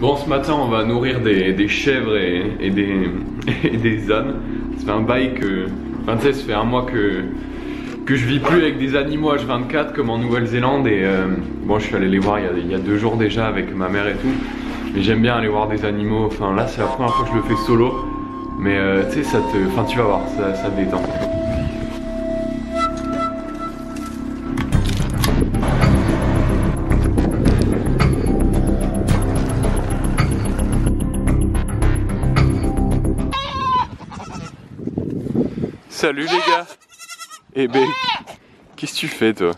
Bon, ce matin, on va nourrir des, chèvres et, des, et, des, ânes. Ça fait un bail que. Enfin, tu sais, ça fait un mois que, que je vis plus avec des animaux H24 comme en Nouvelle-Zélande. Et euh, bon, je suis allé les voir il y, a, deux jours déjà avec ma mère et tout. Mais j'aime bien aller voir des animaux. Enfin, là, c'est la première fois que je le fais solo. Mais euh, tu sais, ça te. Enfin, tu vas voir, ça, ça détend. Salut les gars Eh ben, qu'est-ce que tu fais toi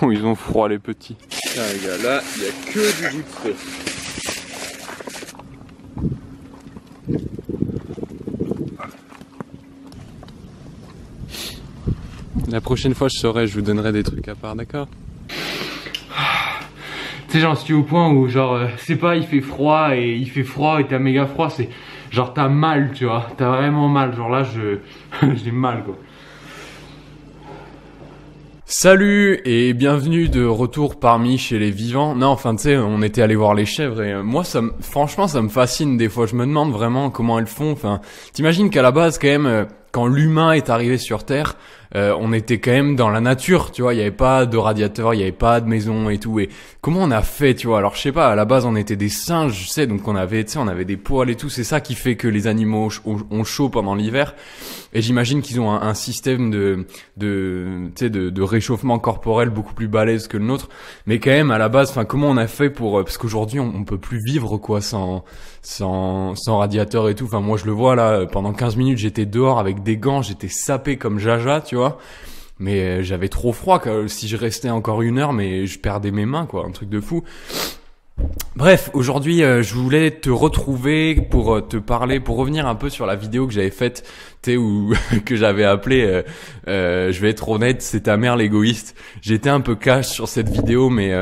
Oh, ils ont froid les petits. Ah les gars, là, il n'y a que du goût de La prochaine fois, je saurai, je vous donnerai des trucs à part, d'accord sais, j'en suis au point où, genre, c'est euh, pas, il fait froid et il fait froid et t'as méga froid, c'est genre, t'as mal, tu vois, t'as vraiment mal. Genre là, je j'ai mal quoi. Salut et bienvenue de retour parmi chez les vivants. Non, enfin tu sais, on était allé voir les chèvres et euh, moi ça franchement ça me fascine des fois, je me demande vraiment comment elles font. Enfin, t'imagines qu'à la base quand même euh, quand l'humain est arrivé sur terre, euh, on était quand même dans la nature, tu vois, il n'y avait pas de radiateur, il n'y avait pas de maison et tout. Et comment on a fait, tu vois Alors je sais pas, à la base on était des singes, je sais, donc on avait, tu sais, on avait des poils et tout. C'est ça qui fait que les animaux ont chaud pendant l'hiver. Et j'imagine qu'ils ont un, système de, de, tu sais, de, réchauffement corporel beaucoup plus balèze que le nôtre. Mais quand même, à la base, enfin, comment on a fait pour, euh, parce qu'aujourd'hui on, peut plus vivre quoi sans, sans, sans radiateur et tout. Enfin, moi je le vois là, pendant 15 minutes j'étais dehors avec des gants, j'étais sapé comme Jaja, tu vois mais euh, j'avais trop froid, si je restais encore une heure, mais je perdais mes mains, quoi, un truc de fou. Bref, aujourd'hui, euh, je voulais te retrouver pour euh, te parler, pour revenir un peu sur la vidéo que j'avais faite, tu ou que j'avais appelé. Je vais être honnête, c'est ta mère l'égoïste ». J'étais un peu cash sur cette vidéo, mais...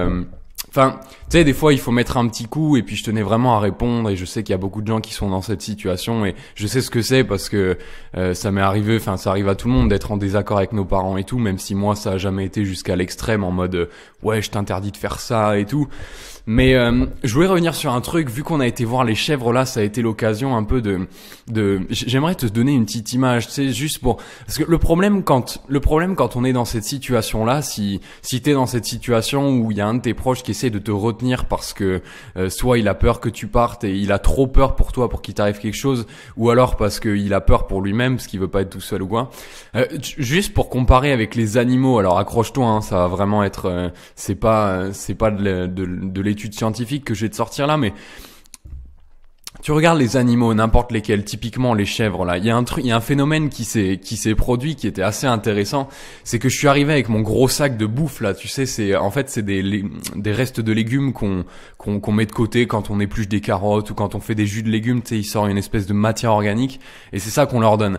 Enfin, tu sais, des fois, il faut mettre un petit coup et puis je tenais vraiment à répondre et je sais qu'il y a beaucoup de gens qui sont dans cette situation et je sais ce que c'est parce que euh, ça m'est arrivé, enfin, ça arrive à tout le monde d'être en désaccord avec nos parents et tout, même si moi, ça a jamais été jusqu'à l'extrême en mode euh, ouais, je t'interdis de faire ça et tout. Mais euh, je voulais revenir sur un truc, vu qu'on a été voir les chèvres là, ça a été l'occasion un peu de, de... J'aimerais te donner une petite image, tu sais, juste pour... Parce que le problème quand, le problème quand on est dans cette situation là, si, si t'es dans cette situation où il y a un de tes proches qui essaie de te parce que euh, soit il a peur que tu partes et il a trop peur pour toi pour qu'il t'arrive quelque chose, ou alors parce qu'il a peur pour lui-même parce qu'il veut pas être tout seul ou quoi. Euh, juste pour comparer avec les animaux, alors accroche-toi, hein, ça va vraiment être, euh, c'est pas, c'est pas de, de l'étude scientifique que j'ai de sortir là, mais tu regardes les animaux, n'importe lesquels, typiquement les chèvres là, il y a un truc, il y a un phénomène qui s'est qui s'est produit qui était assez intéressant, c'est que je suis arrivé avec mon gros sac de bouffe là, tu sais, c'est en fait c'est des des restes de légumes qu'on qu'on met de côté quand on épluche des carottes ou quand on fait des jus de légumes, tu sais, il sort une espèce de matière organique et c'est ça qu'on leur donne.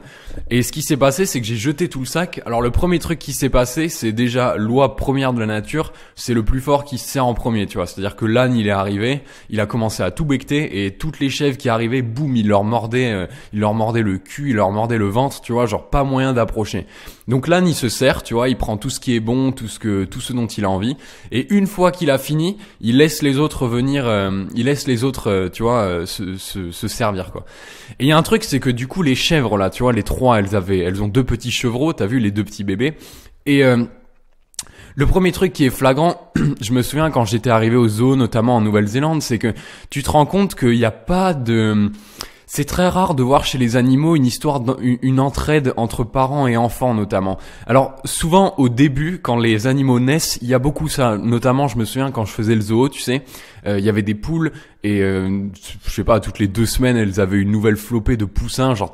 Et ce qui s'est passé, c'est que j'ai jeté tout le sac. Alors le premier truc qui s'est passé, c'est déjà loi première de la nature, c'est le plus fort qui se sert en premier, tu vois. C'est-à-dire que l'âne, il est arrivé, il a commencé à tout becter et toutes les chèvres qui arrivait, boum, il leur mordait, euh, il leur mordait le cul, il leur mordait le ventre, tu vois, genre pas moyen d'approcher. Donc l'âne, il se sert, tu vois, il prend tout ce qui est bon, tout ce que, tout ce dont il a envie. Et une fois qu'il a fini, il laisse les autres venir, euh, il laisse les autres, euh, tu vois, se, se, servir, quoi. Et il y a un truc, c'est que du coup, les chèvres, là, tu vois, les trois, elles avaient, elles ont deux petits chevreaux, t'as vu, les deux petits bébés. Et, le premier truc qui est flagrant, je me souviens quand j'étais arrivé aux zoo, notamment en Nouvelle-Zélande, c'est que tu te rends compte qu'il n'y a pas de... C'est très rare de voir chez les animaux une histoire, d'une entraide entre parents et enfants notamment. Alors souvent au début, quand les animaux naissent, il y a beaucoup ça. Notamment, je me souviens quand je faisais le zoo, tu sais, euh, il y avait des poules et euh, je sais pas, toutes les deux semaines, elles avaient une nouvelle flopée de poussins. Genre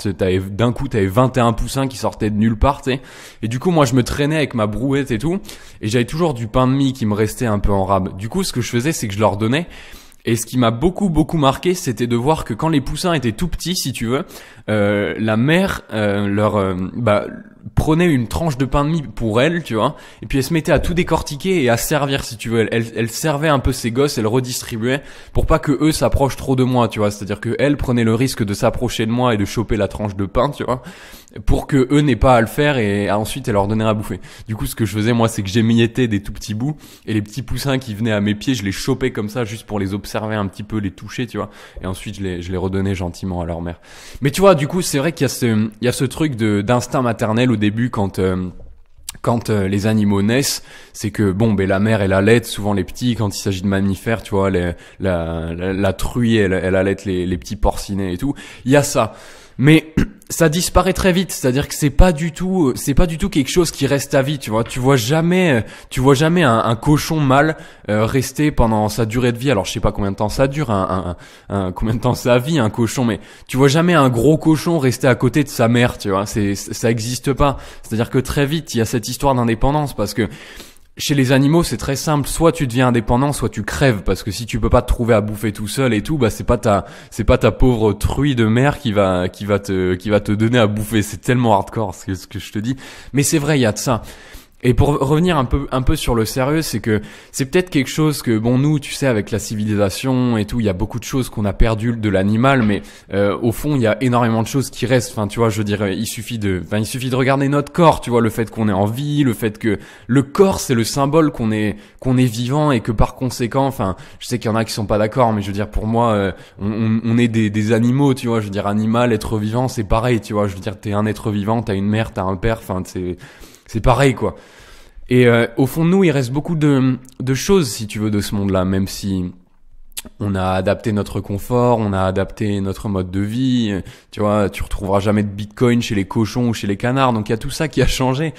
d'un coup, t'avais 21 poussins qui sortaient de nulle part, tu sais. Et du coup, moi, je me traînais avec ma brouette et tout, et j'avais toujours du pain de mie qui me restait un peu en rab. Du coup, ce que je faisais, c'est que je leur donnais et ce qui m'a beaucoup beaucoup marqué, c'était de voir que quand les poussins étaient tout petits, si tu veux, euh, la mère euh, leur euh, bah, prenait une tranche de pain de mie pour elle, tu vois, et puis elle se mettait à tout décortiquer et à servir, si tu veux. Elle, elle servait un peu ses gosses, elle redistribuait pour pas que eux s'approchent trop de moi, tu vois. C'est-à-dire que elle prenait le risque de s'approcher de moi et de choper la tranche de pain, tu vois, pour que eux n'aient pas à le faire et ensuite elle leur donnait à bouffer. Du coup, ce que je faisais moi, c'est que j'émiettais des tout petits bouts et les petits poussins qui venaient à mes pieds, je les chopais comme ça juste pour les observer un petit peu les toucher, tu vois. Et ensuite, je les, je les redonnais gentiment à leur mère. Mais tu vois, du coup, c'est vrai qu'il y a ce, il y a ce truc de, d'instinct maternel au début quand, euh, quand euh, les animaux naissent, c'est que bon, ben la mère elle allaite souvent les petits. Quand il s'agit de mammifères, tu vois, la, la, truie elle, elle allaite les, les petits porcinés et tout. Il y a ça. Mais ça disparaît très vite, c'est-à-dire que c'est pas du tout, euh, c'est pas du tout quelque chose qui reste à vie, tu vois. Tu vois jamais, euh, tu vois jamais un, un cochon mâle euh, rester pendant sa durée de vie. Alors je sais pas combien de temps ça dure, un, un, combien de temps ça vit un cochon, mais tu vois jamais un gros cochon rester à côté de sa mère, tu vois. C'est ça existe pas. C'est-à-dire que très vite il y a cette histoire d'indépendance parce que chez les animaux, c'est très simple. Soit tu deviens indépendant, soit tu crèves, parce que si tu peux pas te trouver à bouffer tout seul et tout, bah c'est pas ta, c'est pas ta pauvre truie de mer qui va, qui va te, qui va te donner à bouffer. C'est tellement hardcore ce que, ce que je te dis. Mais c'est vrai, il y a de ça. Et pour revenir un peu un peu sur le sérieux, c'est que c'est peut-être quelque chose que bon nous, tu sais, avec la civilisation et tout, il y a beaucoup de choses qu'on a perdu de l'animal, mais euh, au fond, il y a énormément de choses qui restent. Enfin, tu vois, je veux dire, il suffit de, enfin, il suffit de regarder notre corps, tu vois, le fait qu'on est en vie, le fait que le corps c'est le symbole qu'on est qu'on est vivant et que par conséquent, enfin, je sais qu'il y en a qui sont pas d'accord, mais je veux dire, pour moi, euh, on, est des, des animaux, tu vois, je veux dire, animal, être vivant, c'est pareil, tu vois, je veux dire, t'es un être vivant, t'as une mère, t'as un père, enfin, c'est c'est pareil quoi. Et euh, au fond de nous, il reste beaucoup de, choses, si tu veux, de ce monde-là, même si on a adapté notre confort, on a adapté notre mode de vie. Tu vois, tu retrouveras jamais de bitcoin chez les cochons ou chez les canards. Donc il y a tout ça qui a changé.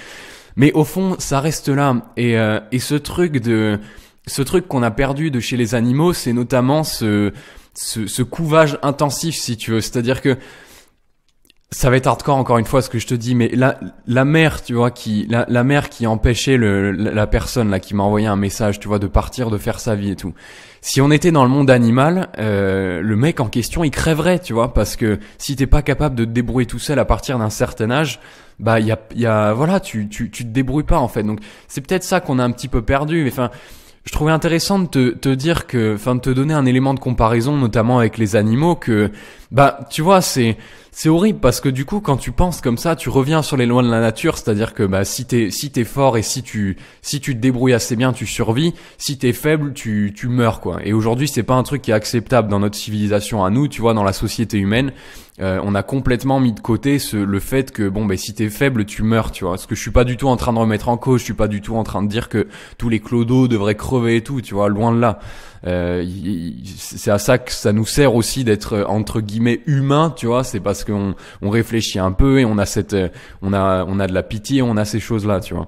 Mais au fond, ça reste là. Et, euh, et ce truc de, ce truc qu'on a perdu de chez les animaux, c'est notamment ce, ce, ce couvage intensif, si tu veux. C'est-à-dire que ça va être hardcore encore une fois ce que je te dis, mais la, mère, tu vois, qui, la, la mère qui empêchait le, la, personne là qui m'a envoyé un message, tu vois, de partir, de faire sa vie et tout. Si on était dans le monde animal, euh, le mec en question, il crèverait, tu vois, parce que si t'es pas capable de te débrouiller tout seul à partir d'un certain âge, bah y a, y a, voilà, tu, tu, tu te débrouilles pas en fait. Donc c'est peut-être ça qu'on a un petit peu perdu. Mais enfin, je trouvais intéressant de te, te dire que, enfin, de te donner un élément de comparaison, notamment avec les animaux, que, bah, tu vois, c'est c'est horrible parce que du coup, quand tu penses comme ça, tu reviens sur les lois de la nature, c'est-à-dire que bah si t'es si t'es fort et si tu si tu te débrouilles assez bien, tu survis. Si t'es faible, tu tu meurs quoi. Et aujourd'hui, c'est pas un truc qui est acceptable dans notre civilisation à nous, tu vois, dans la société humaine. Euh, on a complètement mis de côté ce, le fait que bon ben bah, si t'es faible tu meurs tu vois Est-ce que je suis pas du tout en train de remettre en cause je suis pas du tout en train de dire que tous les clodos devraient crever et tout tu vois loin de là euh, c'est à ça que ça nous sert aussi d'être euh, entre guillemets humain, tu vois. C'est parce qu'on réfléchit un peu et on a cette, euh, on a, on a de la pitié, on a ces choses-là, tu vois.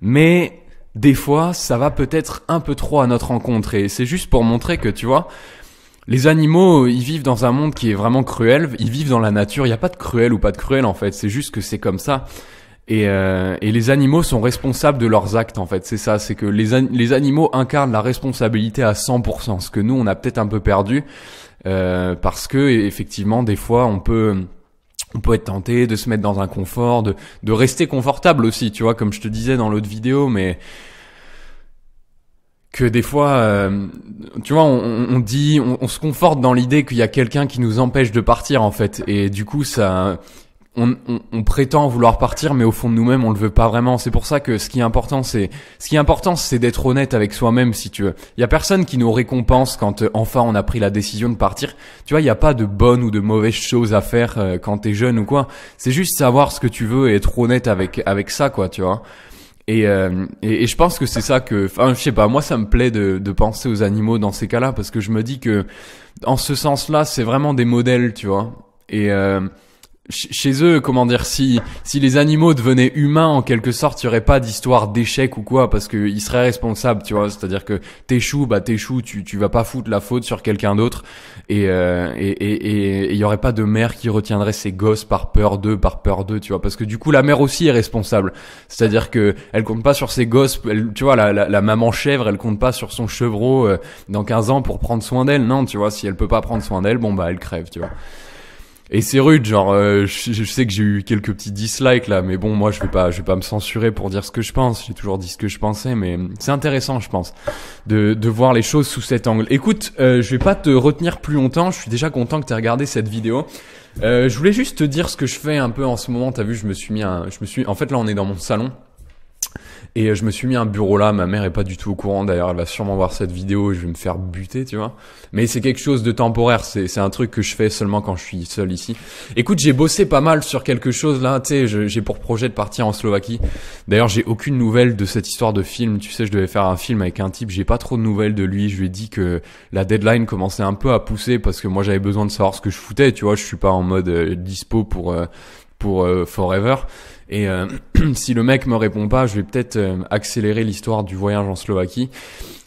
Mais des fois, ça va peut-être un peu trop à notre rencontre et c'est juste pour montrer que, tu vois, les animaux, ils vivent dans un monde qui est vraiment cruel, ils vivent dans la nature, il n'y a pas de cruel ou pas de cruel en fait, c'est juste que c'est comme ça. Et, euh, et, les animaux sont responsables de leurs actes en fait, c'est ça, c'est que les, les animaux incarnent la responsabilité à 100%, ce que nous on a peut-être un peu perdu, euh, parce que effectivement des fois on peut on peut être tenté de se mettre dans un confort, de, de rester confortable aussi, tu vois, comme je te disais dans l'autre vidéo, mais que des fois, euh, tu vois, on, on dit, on, on, se conforte dans l'idée qu'il y a quelqu'un qui nous empêche de partir en fait, et du coup ça on, prétend vouloir partir, mais au fond de nous-mêmes, on le veut pas vraiment. C'est pour ça que ce qui est important, c'est ce qui est important, c'est d'être honnête avec soi-même, si tu veux. Il y a personne qui nous récompense quand euh, enfin on a pris la décision de partir. Tu vois, il n'y a pas de bonnes ou de mauvaises choses à faire euh, quand t'es jeune ou quoi. C'est juste savoir ce que tu veux et être honnête avec avec ça, quoi, tu vois. Euh, et, et, je pense que c'est ça que, enfin, je sais pas, moi ça me plaît de, de penser aux animaux dans ces cas-là parce que je me dis que, en ce sens-là, c'est vraiment des modèles, tu vois. Et euh, chez eux, comment dire, si, si les animaux devenaient humains en quelque sorte, il n'y aurait pas d'histoire d'échec ou quoi, parce qu'ils seraient responsables, tu vois. C'est-à-dire que t'échoues, bah t'échoues, tu, tu vas pas foutre la faute sur quelqu'un d'autre, et il euh, et, et, et, y aurait pas de mère qui retiendrait ses gosses par peur d'eux, par peur d'eux, tu vois. Parce que du coup, la mère aussi est responsable. C'est-à-dire que elle compte pas sur ses gosses, tu vois, la, la, la, maman chèvre, elle compte pas sur son chevreau euh, dans 15 ans pour prendre soin d'elle. Non, tu vois, si elle peut pas prendre soin d'elle, bon bah elle crève, tu vois. Et c'est rude, genre, euh, je, sais que j'ai eu quelques petits dislikes là, mais bon, moi, je vais pas, je vais pas me censurer pour dire ce que je pense. J'ai toujours dit ce que je pensais, mais c'est intéressant, je pense, de, de voir les choses sous cet angle. Écoute, euh, je vais pas te retenir plus longtemps. Je suis déjà content que tu aies regardé cette vidéo. Euh, je voulais juste te dire ce que je fais un peu en ce moment. T'as vu, je me suis mis, un, je me suis, en fait, là, on est dans mon salon. Et euh, je me suis mis un bureau là, ma mère est pas du tout au courant d'ailleurs, elle va sûrement voir cette vidéo, et je vais me faire buter, tu vois. Mais c'est quelque chose de temporaire, c'est un truc que je fais seulement quand je suis seul ici. Écoute, j'ai bossé pas mal sur quelque chose là, tu sais, j'ai pour projet de partir en Slovaquie. D'ailleurs, j'ai aucune nouvelle de cette histoire de film, tu sais, je devais faire un film avec un type, j'ai pas trop de nouvelles de lui, je lui ai dit que la deadline commençait un peu à pousser parce que moi j'avais besoin de savoir ce que je foutais, tu vois, je suis pas en mode euh, dispo pour euh, pour euh, Forever. Et euh, si le mec me répond pas, je vais peut-être euh, accélérer l'histoire du voyage en Slovaquie.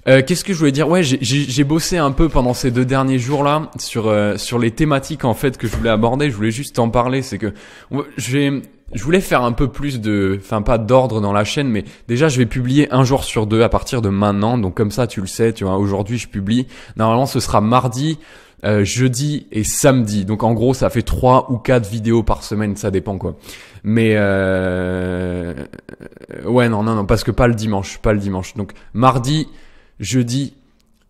Euh, Qu'est-ce que je voulais dire Ouais, j'ai bossé un peu pendant ces deux derniers jours-là sur sur les thématiques en fait que je voulais aborder. Je voulais juste en parler. C'est que j'ai je voulais faire un peu plus de, enfin pas d'ordre dans la chaîne, mais déjà je vais publier un jour sur deux à partir de maintenant. Donc comme ça tu le sais, tu vois. Aujourd'hui je publie. Normalement ce sera mardi. Euh, jeudi et samedi. Donc en gros, ça fait trois ou quatre vidéos par semaine, ça dépend quoi. Mais euh, euh, ouais, non, non, non, parce que pas le dimanche, pas le dimanche. Donc mardi, jeudi,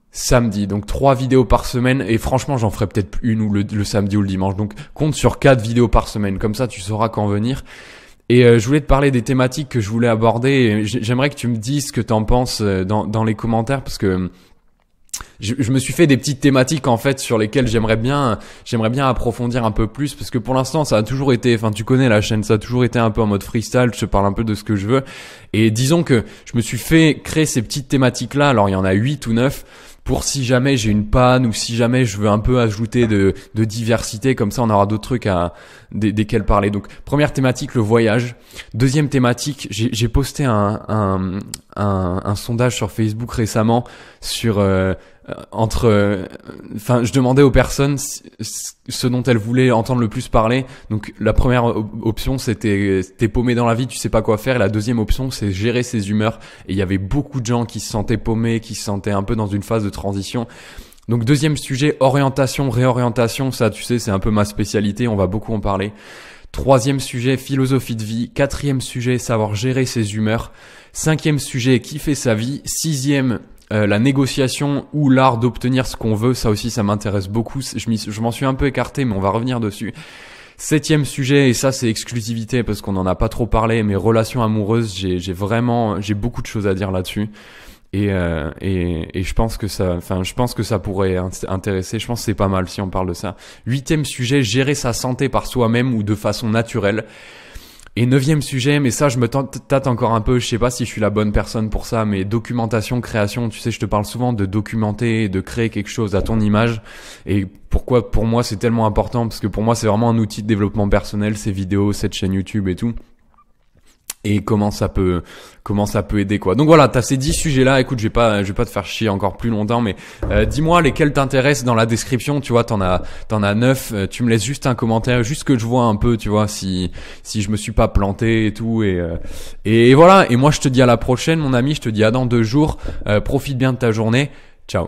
samedi. Donc trois vidéos par semaine et franchement j'en ferai peut-être une ou le, samedi ou le dimanche. Donc compte sur quatre vidéos par semaine. Comme ça tu sauras quand venir. Et je voulais te parler des thématiques que je voulais aborder. J'aimerais que tu me dises ce que t'en penses dans les commentaires parce que je, me suis fait des petites thématiques en fait sur lesquelles j'aimerais bien j'aimerais bien approfondir un peu plus parce que pour l'instant ça a toujours été enfin tu connais la chaîne ça a toujours été un peu en mode freestyle je parle un peu de ce que je veux et disons que je me suis fait créer ces petites thématiques là alors il y en a huit ou neuf pour si jamais j'ai une panne ou si jamais je veux un peu ajouter de, de diversité, comme ça on aura d'autres trucs à, des, desquels parler. Donc première thématique, le voyage. Deuxième thématique, j'ai posté un, un, un, un, sondage sur Facebook récemment sur, euh, euh, entre euh, enfin je demandais aux personnes ce dont elles voulaient entendre le plus parler donc la première option c'était t'es paumé dans la vie tu sais pas quoi faire et la deuxième option c'est gérer ses humeurs et il y avait beaucoup de gens qui se sentaient paumés qui se sentaient un peu dans une phase de transition donc deuxième sujet orientation réorientation ça tu sais c'est un peu ma spécialité on va beaucoup en parler Troisième sujet, philosophie de vie. Quatrième sujet, savoir gérer ses humeurs. Cinquième sujet, kiffer sa vie. Sixième, euh, la négociation ou l'art d'obtenir ce qu'on veut, ça aussi, ça m'intéresse beaucoup. Je m'en suis un peu écarté, mais on va revenir dessus. Septième sujet, et ça c'est exclusivité parce qu'on n'en a pas trop parlé, mais relations amoureuses, j'ai vraiment, j'ai beaucoup de choses à dire là-dessus. Et, euh, et, et, je pense que ça, enfin, je pense que ça pourrait intéresser. Je pense que c'est pas mal si on parle de ça. Huitième sujet, gérer sa santé par soi-même ou de façon naturelle. Et neuvième sujet, mais ça, je me tâte encore un peu. Je sais pas si je suis la bonne personne pour ça, mais documentation, création. Tu sais, je te parle souvent de documenter, de créer quelque chose à ton image. Et pourquoi, pour moi, c'est tellement important parce que pour moi, c'est vraiment un outil de développement personnel, ces vidéos, cette chaîne YouTube et tout et comment ça peut comment ça peut aider quoi. Donc voilà, tu as ces 10 sujets là. Écoute, je vais pas je vais pas te faire chier encore plus longtemps mais euh, dis-moi lesquels t'intéressent dans la description, tu vois, t'en as t'en as neuf euh, tu me laisses juste un commentaire juste que je vois un peu, tu vois, si si je me suis pas planté et tout et euh, et, voilà, et moi je te dis à la prochaine mon ami, je te dis à dans deux jours, profite bien de ta journée. Ciao.